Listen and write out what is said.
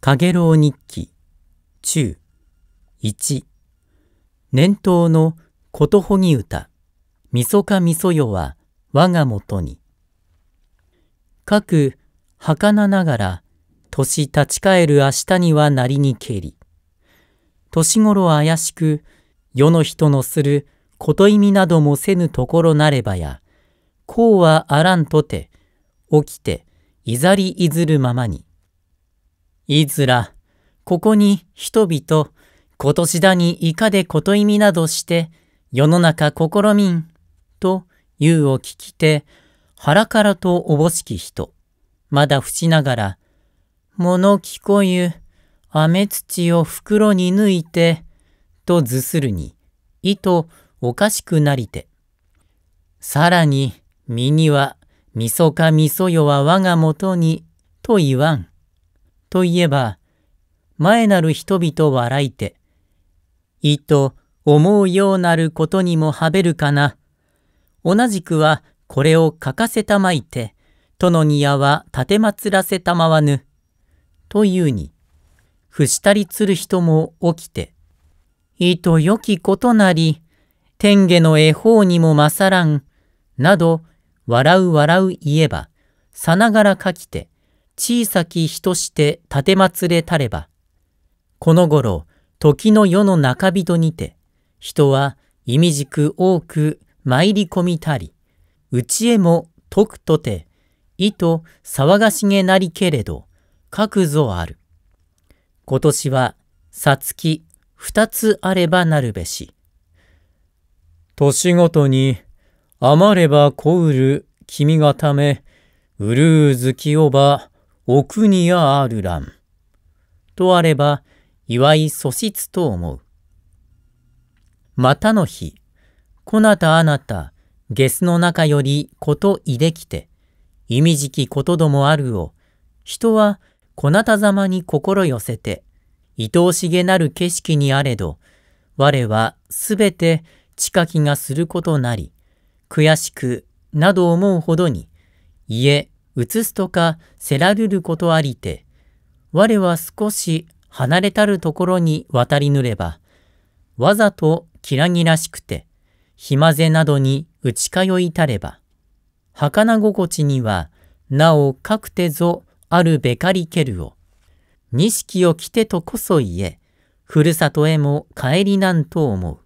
かげろう日記中一年頭のことほぎ歌みそかみそよは我がもとにかくかながら年立ち返る明日にはなりにけり年頃怪しく世の人のすること意味などもせぬところなればやこうはあらんとて起きていざりいずるままにいずら、ここに人々、今年だにいかでこと意味などして、世の中試みん、と言うを聞きて、腹からとおぼしき人、まだ伏しながら、物聞こゆ、雨土を袋に抜いて、とずするに、意とおかしくなりて。さらに、身には、みそかみそよは我がもとに、と言わん。といえば、前なる人々笑いて、いと思うようなることにもはべるかな。同じくはこれを書かせたまいて、との庭は立てまつらせたまわぬ。というに、伏したりつる人も起きて、いとよきことなり、天下の絵法にも勝らん、など、笑う笑う言えば、さながら書きて、小さき人して立てまつれたれば、この頃、時の世の中人にて、人は意味じく多く参り込みたり、うちへも解くとて、意と騒がしげなりけれど、書くぞある。今年は、さつき、二つあればなるべし。年ごとに、余ればこうる君がため、うるう月をば、お国やあるらん。とあれば、祝い素質と思う。またの日、こなたあなた、ゲスの中よりこといできて、意味じきことどもあるを、人はこなたざまに心寄せて、愛おしげなる景色にあれど、我はすべて近きがすることなり、悔しくなど思うほどに、家移すとかせらるることありて、我は少し離れたるところに渡りぬれば、わざときらぎらしくて、ひまぜなどに打ち通いたれば、儚心地には、なおかくてぞあるべかりけるを、錦を着てとこそ言え、ふるさとへも帰りなんと思う。